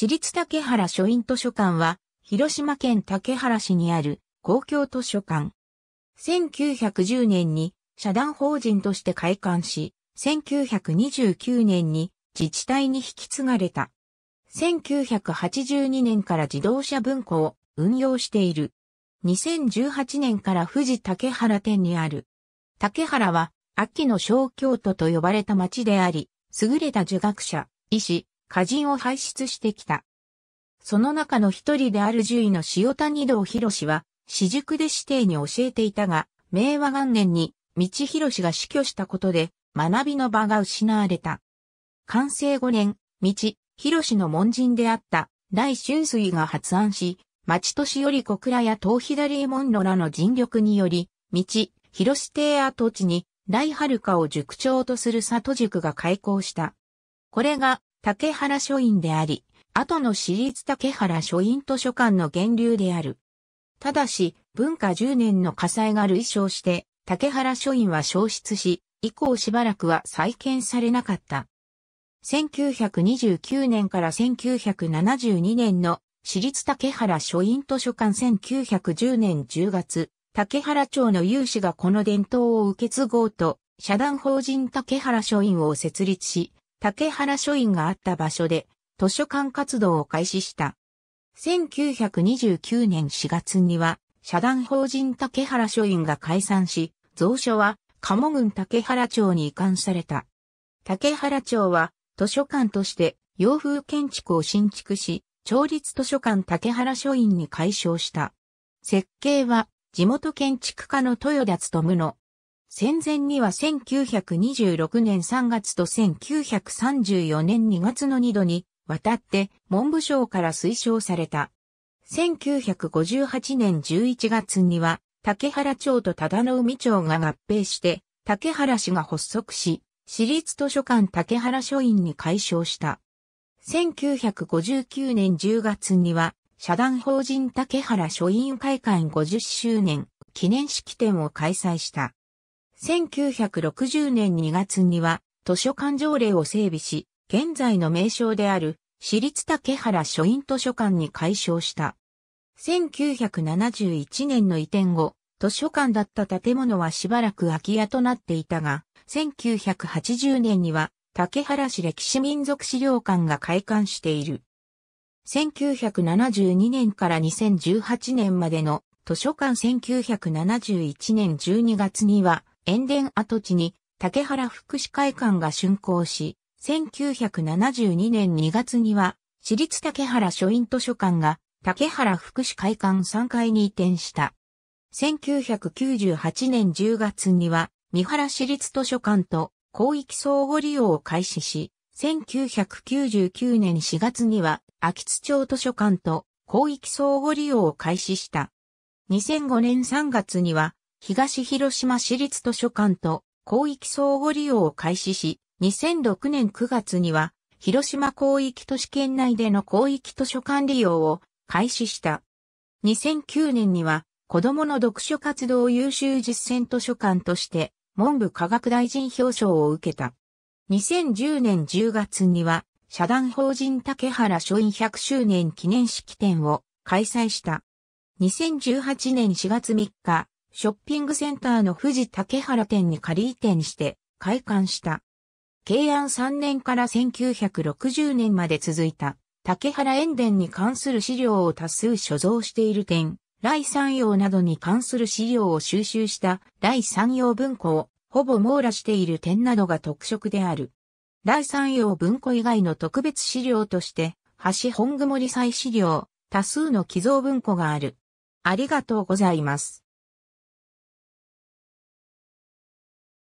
私立竹原書院図書館は、広島県竹原市にある公共図書館。1910年に社団法人として開館し、1929年に自治体に引き継がれた。1982年から自動車文庫を運用している。2018年から富士竹原店にある。竹原は秋の小京都と呼ばれた町であり、優れた儒学者、医師、歌人を輩出してきた。その中の一人である獣医の塩谷道博は、私塾で指定に教えていたが、明和元年に、道博が死去したことで、学びの場が失われた。完成5年、道、博の門人であった、大春水が発案し、町年より小倉や東左衛門野らの尽力により、道、広邸跡地に、大春を塾長とする里塾が開校した。これが、竹原書院であり、後の私立竹原書院図書館の源流である。ただし、文化10年の火災が意匠して、竹原書院は消失し、以降しばらくは再建されなかった。1929年から1972年の私立竹原書院図書館1910年10月、竹原町の有志がこの伝統を受け継ごうと、社団法人竹原書院を設立し、竹原書院があった場所で図書館活動を開始した。1929年4月には、社団法人竹原書院が解散し、蔵書は鴨郡竹原町に移管された。竹原町は図書館として洋風建築を新築し、町立図書館竹原書院に改称した。設計は地元建築家の豊田務の戦前には1926年3月と1934年2月の2度に渡って文部省から推奨された。1958年11月には竹原町と忠の海町が合併して竹原市が発足し、市立図書館竹原書院に改称した。1959年10月には社団法人竹原書院会館50周年記念式典を開催した。1960年2月には図書館条例を整備し、現在の名称である私立竹原書院図書館に改称した。1971年の移転後、図書館だった建物はしばらく空き家となっていたが、1980年には竹原市歴史民族資料館が開館している。1972年から2018年までの図書館1971年12月には塩田跡地に竹原福祉会館が竣工し、1972年2月には、私立竹原書院図書館が竹原福祉会館3階に移転した。1998年10月には、三原市立図書館と広域相互利用を開始し、1999年4月には、秋津町図書館と広域相互利用を開始した。2005年3月には、東広島市立図書館と広域相互利用を開始し、2006年9月には、広島広域都市圏内での広域図書館利用を開始した。2009年には、子供の読書活動優秀実践図書館として、文部科学大臣表彰を受けた。2010年10月には、社団法人竹原書院100周年記念式典を開催した。2018年4月3日、ショッピングセンターの富士竹原店に仮移転して開館した。慶安3年から1960年まで続いた竹原塩田に関する資料を多数所蔵している点、来三洋などに関する資料を収集した来三洋文庫をほぼ網羅している点などが特色である。来三洋文庫以外の特別資料として、橋本雲理祭資料、多数の寄贈文庫がある。ありがとうございます。